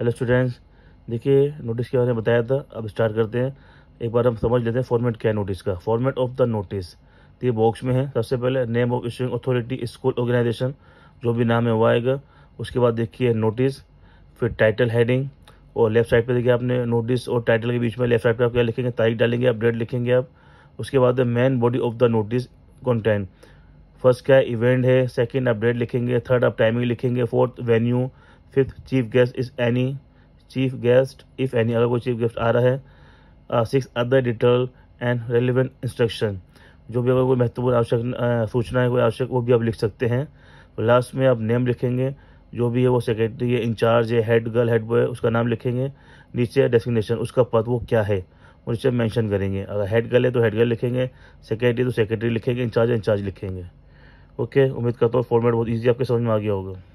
hello students देखिए notice के बारे में बताया था अब स्टार्ट करते हैं एक बार हम समझ लेते हैं फॉर्मेट क्या है नोटिस का फॉर्मेट ऑफ द नोटिस तो ये बॉक्स में है सबसे पहले name of issuing authority school organisation जो भी नाम है वो आएगा उसके बाद देखिए नोटिस फिर टाइटल हेडिंग और लेफ्ट साइड पे देखिए आपने नोटिस और टाइटल के बीच में लेफ्ट साइड पर आप क्या लिखेंगे तारीख डालेंगे आप डेट लिखेंगे आप उसके बाद main body of the notice content first क्या इवेंट है सेकेंड आप डेट लिखेंगे थर्ड आप टाइमिंग लिखेंगे fourth venue fifth chief guest is any chief guest if any अगर कोई चीफ गेस्ट आ रहा है six other detail and relevant instruction जो भी अगर कोई महत्वपूर्ण आवश्यक uh, सूचना है कोई आवश्यक वो भी आप लिख सकते हैं लास्ट में आप नेम लिखेंगे जो भी है वो सेक्रेटरी है इंचार्ज है हेड गर्ल हेड बॉय उसका नाम लिखेंगे नीचे डेस्टिनेशन उसका पद वो क्या है वो नीचे मेंशन करेंगे अगर हेड गर्ल है तो हेड गर्ल लिखेंगे सेक्रेटरी तो सेक्रेटरी लिखेंगे इंचार्ज इंचार्ज लिखेंगे ओके उम्मीद करता हूँ फॉर्मेट बहुत ईजी आपके समझ में आ गया होगा